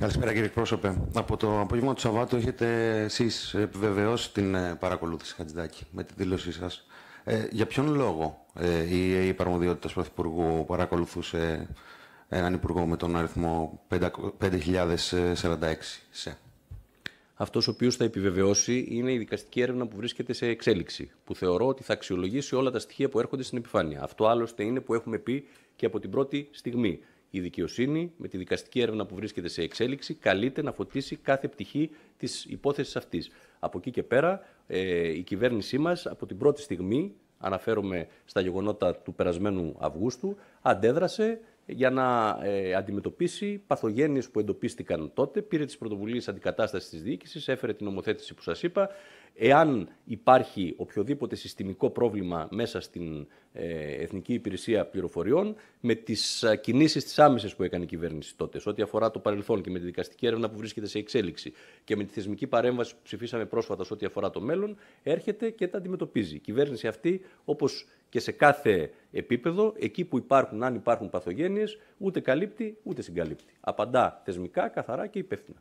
Καλησπέρα κύριε εκπρόσωπε. Από το απόγευμα του Σαββάτου έχετε εσείς επιβεβαιώσει την ε, παρακολούθηση Χατζηδάκη με τη δήλωσή σας. Ε, για ποιον λόγο ε, η, η του Πρωθυπουργού παρακολουθούσε έναν Υπουργό με τον αριθμό 5046 σε. Αυτός ο οποίος θα επιβεβαιώσει είναι η δικαστική έρευνα που βρίσκεται σε εξέλιξη, που θεωρώ ότι θα αξιολογήσει όλα τα στοιχεία που έρχονται στην επιφάνεια. Αυτό άλλωστε είναι που έχουμε πει και από την πρώτη στιγμή. Η δικαιοσύνη, με τη δικαστική έρευνα που βρίσκεται σε εξέλιξη, καλείται να φωτίσει κάθε πτυχή της υπόθεσης αυτής. Από εκεί και πέρα, ε, η κυβέρνησή μας από την πρώτη στιγμή, αναφέρομαι στα γεγονότα του περασμένου Αυγούστου, αντέδρασε για να ε, αντιμετωπίσει παθογένειες που εντοπίστηκαν τότε, πήρε τις πρωτοβουλίες αντικατάστασης της διοίκησης, έφερε την νομοθέτηση που σας είπα. Εάν υπάρχει οποιοδήποτε συστημικό πρόβλημα μέσα στην ε, Εθνική Υπηρεσία Πληροφοριών, με τις ε, κινήσεις τις άμεσες που έκανε η κυβέρνηση τότε, σε ό,τι αφορά το παρελθόν και με τη δικαστική έρευνα που βρίσκεται σε εξέλιξη και με τη θεσμική παρέμβαση που ψηφίσαμε πρόσφατα σε ό,τι αφορά το μέλλον, έρχεται και τα αντιμετωπίζει. Η κυβέρνηση αυτή, όπως και σε κάθε επίπεδο, εκεί που υπάρχουν, αν υπάρχουν παθογένειες, ούτε καλύπτει ούτε συγκαλύπτει. Απαντά θεσμικά, καθαρά και υπεύθυνα.